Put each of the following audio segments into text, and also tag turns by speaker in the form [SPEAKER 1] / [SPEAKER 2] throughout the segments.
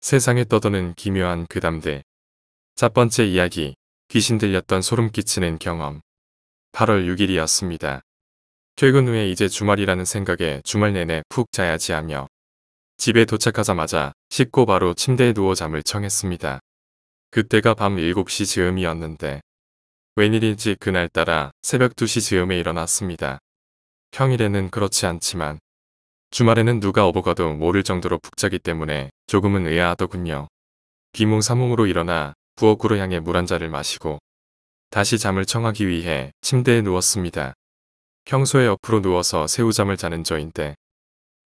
[SPEAKER 1] 세상에 떠도는 기묘한 그담대첫 번째 이야기, 귀신 들렸던 소름 끼치는 경험. 8월 6일이었습니다. 퇴근 후에 이제 주말이라는 생각에 주말 내내 푹 자야지 하며 집에 도착하자마자 씻고 바로 침대에 누워 잠을 청했습니다. 그때가 밤 7시 즈음이었는데 웬일인지 그날따라 새벽 2시 즈음에 일어났습니다. 평일에는 그렇지 않지만 주말에는 누가 어버가도 모를 정도로 북자기 때문에 조금은 의아하더군요. 비몽사몽으로 일어나 부엌으로 향해 물 한 잔을 마시고 다시 잠을 청하기 위해 침대에 누웠습니다. 평소에 옆으로 누워서 새우잠을 자는 저인데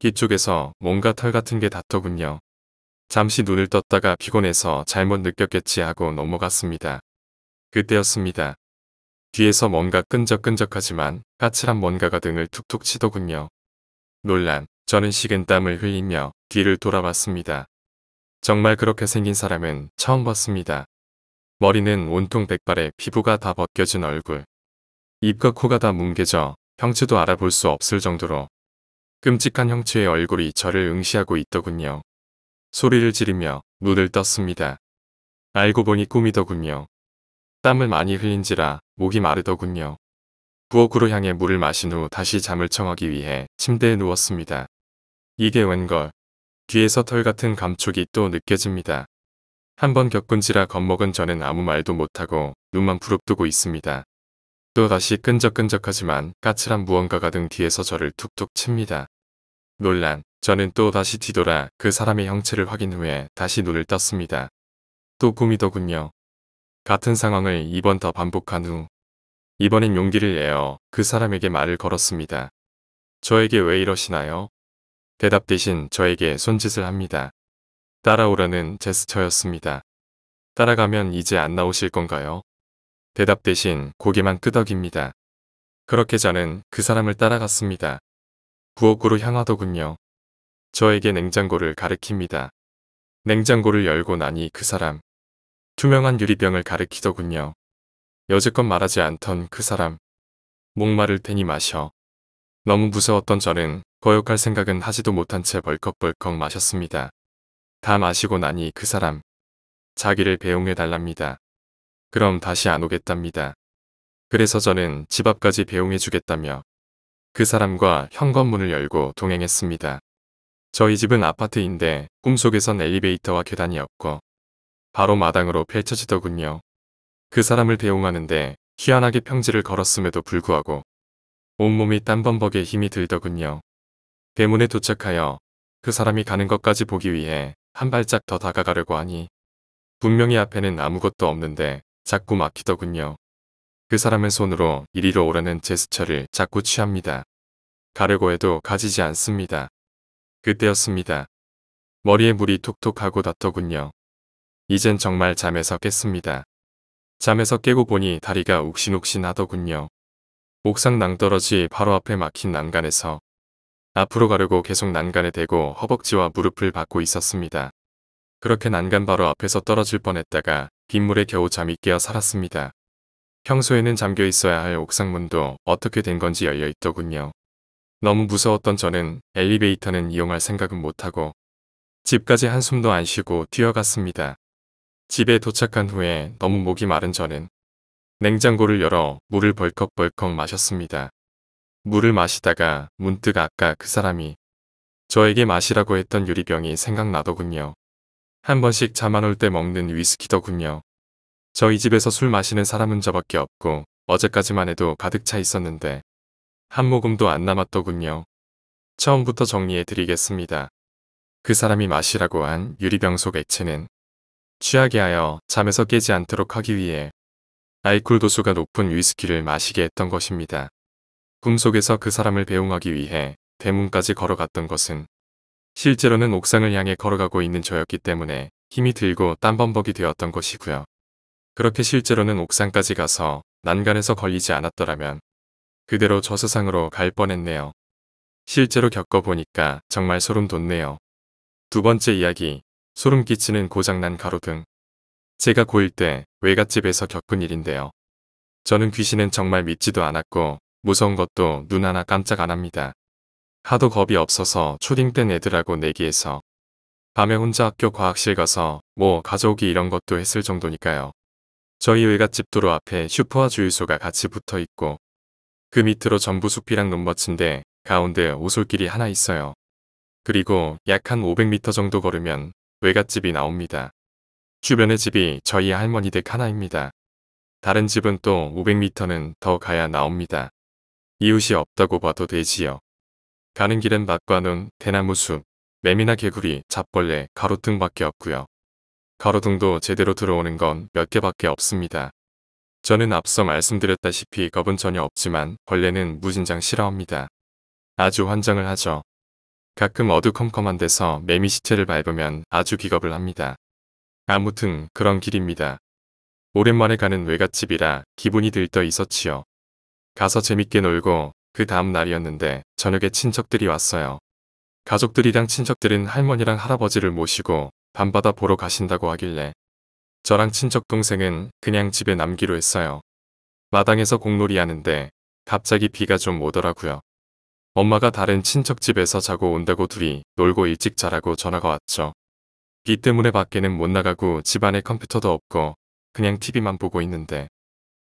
[SPEAKER 1] 귀쪽에서 뭔가 털 같은 게 닿더군요. 잠시 눈을 떴다가 피곤해서 잘못 느꼈겠지 하고 넘어갔습니다. 그때였습니다. 뒤에서 뭔가 끈적끈적하지만 까칠한 뭔가가 등을 툭툭 치더군요. 놀란 저는 식은 땀을 흘리며 뒤를 돌아봤습니다. 정말 그렇게 생긴 사람은 처음 봤습니다. 머리는 온통 백발에 피부가 다 벗겨진 얼굴. 입과 코가 다 뭉개져 형체도 알아볼 수 없을 정도로 끔찍한 형체의 얼굴이 저를 응시하고 있더군요. 소리를 지르며 눈을 떴습니다. 알고 보니 꿈이더군요. 땀을 많이 흘린지라 목이 마르더군요. 부엌으로 향해 물을 마신 후 다시 잠을 청하기 위해 침대에 누웠습니다. 이게 웬걸. 뒤에서 털 같은 감촉이 또 느껴집니다. 한 번 겪은지라 겁먹은 저는 아무 말도 못하고 눈만 부릅뜨고 있습니다. 또 다시 끈적끈적하지만 까칠한 무언가가 등 뒤에서 저를 툭툭 칩니다. 논란. 저는 또 다시 뒤돌아 그 사람의 형체를 확인 후에 다시 눈을 떴습니다. 또 꿈이더군요. 같은 상황을 이번더 반복한 후 이번엔 용기를 내어 그 사람에게 말을 걸었습니다. 저에게 왜 이러시나요? 대답 대신 저에게 손짓을 합니다. 따라오라는 제스처였습니다. 따라가면 이제 안 나오실 건가요? 대답 대신 고개만 끄덕입니다. 그렇게 저는 그 사람을 따라갔습니다. 부엌으로 향하더군요. 저에게 냉장고를 가리킵니다. 냉장고를 열고 나니 그 사람. 투명한 유리병을 가리키더군요. 여지껏 말하지 않던 그 사람. 목마를 테니 마셔. 너무 무서웠던 저는 거역할 생각은 하지도 못한 채 벌컥벌컥 마셨습니다. 다 마시고 나니 그 사람. 자기를 배웅해 달랍니다. 그럼 다시 안 오겠답니다. 그래서 저는 집 앞까지 배웅해 주겠다며 그 사람과 현관문을 열고 동행했습니다. 저희 집은 아파트인데 꿈속에선 엘리베이터와 계단이었고 바로 마당으로 펼쳐지더군요. 그 사람을 대용하는데 희한하게 평지를 걸었음에도 불구하고 온몸이 땀범벅에 힘이 들더군요. 대문에 도착하여 그 사람이 가는 것까지 보기 위해 한 발짝 더 다가가려고 하니 분명히 앞에는 아무것도 없는데 자꾸 막히더군요. 그 사람의 손으로 이리로 오라는 제스처를 자꾸 취합니다. 가려고 해도 가지지 않습니다. 그때였습니다. 머리에 물이 톡톡 하고 닿더군요 이젠 정말 잠에서 깼습니다. 잠에서 깨고 보니 다리가 욱신욱신하더군요. 옥상 낭떠러지 바로 앞에 막힌 난간에서 앞으로 가려고 계속 난간에 대고 허벅지와 무릎을 받고 있었습니다. 그렇게 난간 바로 앞에서 떨어질 뻔했다가 빗물에 겨우 잠이 깨어 살았습니다. 평소에는 잠겨 있어야 할 옥상문도 어떻게 된 건지 열려 있더군요. 너무 무서웠던 저는 엘리베이터는 이용할 생각은 못하고 집까지 한숨도 안 쉬고 뛰어갔습니다. 집에 도착한 후에 너무 목이 마른 저는 냉장고를 열어 물을 벌컥벌컥 마셨습니다. 물을 마시다가 문득 아까 그 사람이 저에게 마시라고 했던 유리병이 생각나더군요. 한 번씩 잠 안 올 때 먹는 위스키더군요. 저희 집에서 술 마시는 사람은 저밖에 없고 어제까지만 해도 가득 차 있었는데 한 모금도 안 남았더군요. 처음부터 정리해 드리겠습니다. 그 사람이 마시라고 한 유리병 속 액체는 취하게 하여 잠에서 깨지 않도록 하기 위해 아이콜 도수가 높은 위스키를 마시게 했던 것입니다. 꿈속에서 그 사람을 배웅하기 위해 대문까지 걸어갔던 것은 실제로는 옥상을 향해 걸어가고 있는 저였기 때문에 힘이 들고 땀범벅이 되었던 것이고요. 그렇게 실제로는 옥상까지 가서 난간에서 걸리지 않았더라면 그대로 저 세상으로 갈 뻔했네요. 실제로 겪어보니까 정말 소름 돋네요. 두 번째 이야기 소름 끼치는 고장난 가로등. 제가 고1 때 외갓집에서 겪은 일인데요. 저는 귀신은 정말 믿지도 않았고 무서운 것도 눈 하나 깜짝 안 합니다. 하도 겁이 없어서 초딩 땐 애들하고 내기해서 밤에 혼자 학교 과학실 가서 뭐 가져오기 이런 것도 했을 정도니까요. 저희 외갓집 도로 앞에 슈퍼와 주유소가 같이 붙어 있고 그 밑으로 전부 숲이랑 논밭인데 가운데 오솔길이 하나 있어요. 그리고 약 한 500m 정도 걸으면 외갓집이 나옵니다. 주변의 집이 저희 할머니 댁 하나입니다. 다른 집은 또 500m는 더 가야 나옵니다. 이웃이 없다고 봐도 되지요. 가는 길엔 밭과 논, 대나무 숲, 매미나 개구리, 잡벌레, 가로등밖에 없고요. 가로등도 제대로 들어오는 건 몇 개밖에 없습니다. 저는 앞서 말씀드렸다시피 겁은 전혀 없지만 벌레는 무진장 싫어합니다. 아주 환장을 하죠. 가끔 어두컴컴한 데서 매미 시체를 밟으면 아주 기겁을 합니다. 아무튼 그런 길입니다. 오랜만에 가는 외갓집이라 기분이 들떠 있었지요. 가서 재밌게 놀고 그 다음 날이었는데 저녁에 친척들이 왔어요. 가족들이랑 친척들은 할머니랑 할아버지를 모시고 밤바다 보러 가신다고 하길래 저랑 친척 동생은 그냥 집에 남기로 했어요. 마당에서 공놀이 하는데 갑자기 비가 좀 오더라고요. 엄마가 다른 친척 집에서 자고 온다고 둘이 놀고 일찍 자라고 전화가 왔죠. 비 때문에 밖에는 못 나가고 집안에 컴퓨터도 없고 그냥 TV만 보고 있는데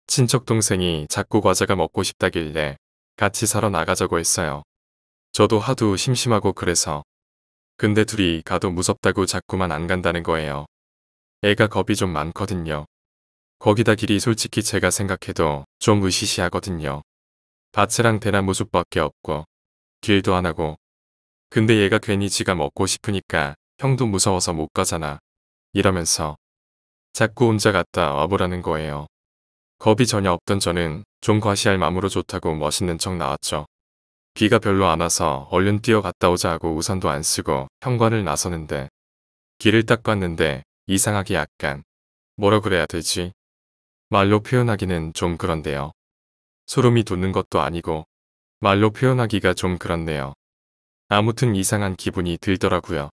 [SPEAKER 1] 친척 동생이 자꾸 과자가 먹고 싶다길래 같이 사러 나가자고 했어요. 저도 하도 심심하고 그래서 근데 둘이 가도 무섭다고 자꾸만 안 간다는 거예요. 애가 겁이 좀 많거든요. 거기다 길이 솔직히 제가 생각해도 좀 으시시하거든요. 밭이랑 대나무 숲밖에 없고 길도 안 하고 근데 얘가 괜히 지가 먹고 싶으니까 형도 무서워서 못 가잖아 이러면서 자꾸 혼자 갔다 와보라는 거예요. 겁이 전혀 없던 저는 좀 과시할 마음으로 좋다고 멋있는 척 나왔죠. 비가 별로 안 와서 얼른 뛰어갔다 오자 하고 우산도 안 쓰고 현관을 나서는데 길을 딱 봤는데 이상하게 약간 뭐라 그래야 되지? 말로 표현하기는 좀 그런데요. 소름이 돋는 것도 아니고 말로 표현하기가 좀 그렇네요. 아무튼 이상한 기분이 들더라고요.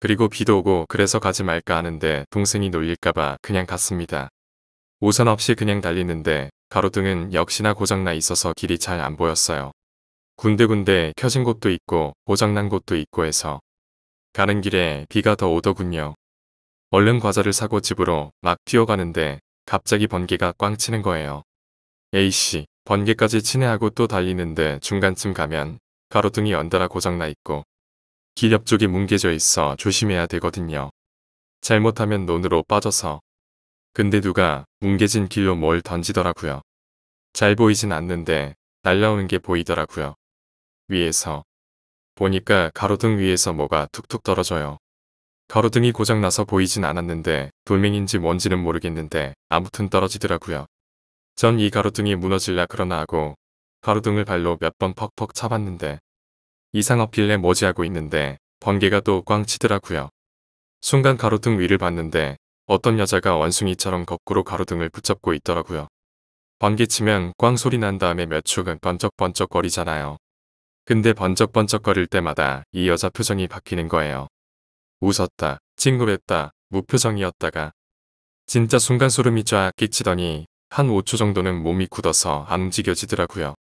[SPEAKER 1] 그리고 비도 오고 그래서 가지 말까 하는데 동생이 놀릴까봐 그냥 갔습니다. 우산 없이 그냥 달리는데 가로등은 역시나 고장나 있어서 길이 잘 안 보였어요. 군데군데 켜진 곳도 있고 고장난 곳도 있고 해서 가는 길에 비가 더 오더군요. 얼른 과자를 사고 집으로 막 뛰어가는데 갑자기 번개가 꽝 치는 거예요. A씨. 번개까지 친해하고 또 달리는데 중간쯤 가면 가로등이 연달아 고장나 있고 길 옆쪽이 뭉개져 있어 조심해야 되거든요. 잘못하면 논으로 빠져서 근데 누가 뭉개진 길로 뭘 던지더라고요. 잘 보이진 않는데 날라오는 게 보이더라고요. 위에서 보니까 가로등 위에서 뭐가 툭툭 떨어져요. 가로등이 고장나서 보이진 않았는데 돌멩인지 뭔지는 모르겠는데 아무튼 떨어지더라고요. 전이 가로등이 무너질라 그러나 하고 가로등을 발로 몇 번 퍽퍽 차봤는데 이상어 빌레 머지하고 있는데 번개가 또 꽝치더라구요 순간 가로등 위를 봤는데 어떤 여자가 원숭이처럼 거꾸로 가로등을 붙잡고 있더라구요 번개 치면 꽝 소리 난 다음에 몇 축은 번쩍번쩍거리잖아요. 근데 번쩍번쩍거릴 때마다 이 여자 표정이 바뀌는 거예요. 웃었다, 친구렸다 무표정이었다가 진짜 순간 소름이 쫙 끼치더니 한 5초 정도는 몸이 굳어서 안 움직여지더라고요.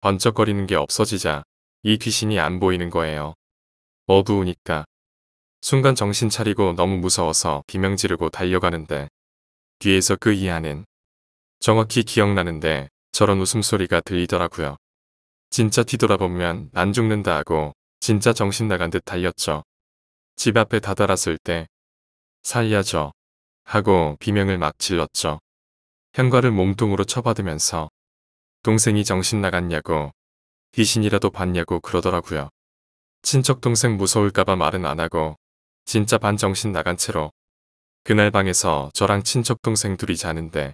[SPEAKER 1] 번쩍거리는 게 없어지자 이 귀신이 안 보이는 거예요. 어두우니까. 순간 정신 차리고 너무 무서워서 비명 지르고 달려가는데 뒤에서 그 이하는 정확히 기억나는데 저런 웃음소리가 들리더라고요. 진짜 뒤돌아보면 안 죽는다 하고 진짜 정신 나간 듯 달렸죠. 집 앞에 다다랐을 때 살려줘 하고 비명을 막 질렀죠. 현관을 몸통으로 쳐받으면서 동생이 정신 나갔냐고 귀신이라도 봤냐고 그러더라고요. 친척 동생 무서울까봐 말은 안 하고 진짜 반정신 나간 채로 그날 방에서 저랑 친척 동생 둘이 자는데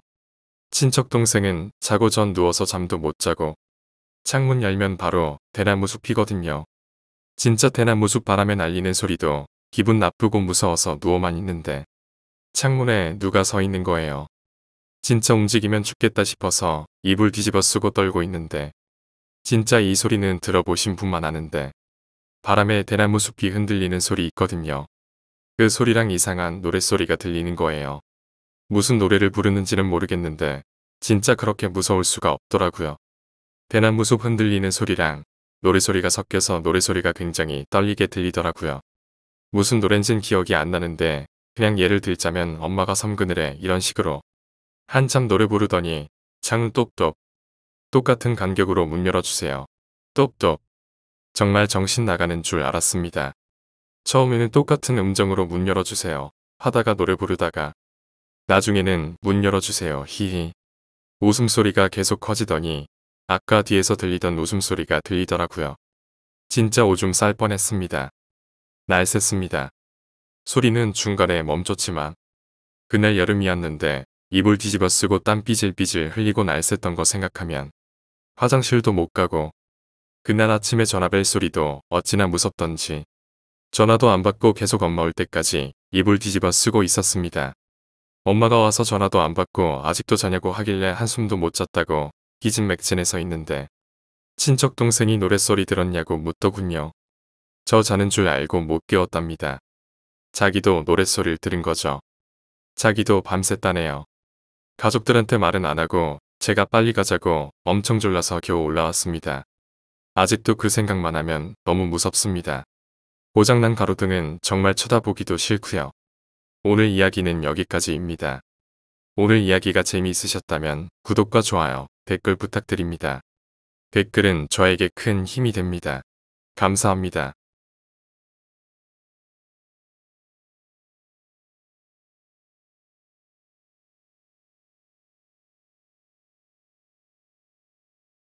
[SPEAKER 1] 친척 동생은 자고 전 누워서 잠도 못 자고 창문 열면 바로 대나무 숲이거든요. 진짜 대나무 숲 바람에 날리는 소리도 기분 나쁘고 무서워서 누워만 있는데 창문에 누가 서 있는 거예요. 진짜 움직이면 죽겠다 싶어서 이불 뒤집어 쓰고 떨고 있는데 진짜 이 소리는 들어보신 분만 아는데 바람에 대나무 숲이 흔들리는 소리 있거든요. 그 소리랑 이상한 노랫소리가 들리는 거예요. 무슨 노래를 부르는지는 모르겠는데 진짜 그렇게 무서울 수가 없더라고요. 대나무 숲 흔들리는 소리랑 노래소리가 섞여서 노래소리가 굉장히 떨리게 들리더라고요. 무슨 노랜진 기억이 안 나는데 그냥 예를 들자면 엄마가 섬그늘에 이런 식으로 한참 노래 부르더니 창을 똑똑 똑같은 간격으로 문 열어주세요. 똑똑 정말 정신 나가는 줄 알았습니다. 처음에는 똑같은 음정으로 문 열어주세요 하다가 노래 부르다가 나중에는 문 열어주세요 히히 웃음소리가 계속 커지더니 아까 뒤에서 들리던 웃음소리가 들리더라고요. 진짜 오줌 쌀 뻔했습니다. 날 샜습니다. 소리는 중간에 멈췄지만 그날 여름이었는데 이불 뒤집어쓰고 땀 삐질삐질 흘리고 날샜던 거 생각하면 화장실도 못 가고 그날 아침에 전화벨 소리도 어찌나 무섭던지 전화도 안 받고 계속 엄마 올 때까지 이불 뒤집어 쓰고 있었습니다. 엄마가 와서 전화도 안 받고 아직도 자냐고 하길래 한숨도 못 잤다고 기진맥진해서 있는데 친척 동생이 노랫소리 들었냐고 묻더군요. 저 자는 줄 알고 못 깨웠답니다. 자기도 노랫소리를 들은 거죠. 자기도 밤새 따네요. 가족들한테 말은 안 하고 제가 빨리 가자고 엄청 졸라서 겨우 올라왔습니다. 아직도 그 생각만 하면 너무 무섭습니다. 고장난 가로등은 정말 쳐다보기도 싫고요. 오늘 이야기는 여기까지입니다. 오늘 이야기가 재미있으셨다면 구독과 좋아요, 댓글 부탁드립니다. 댓글은 저에게 큰 힘이 됩니다. 감사합니다.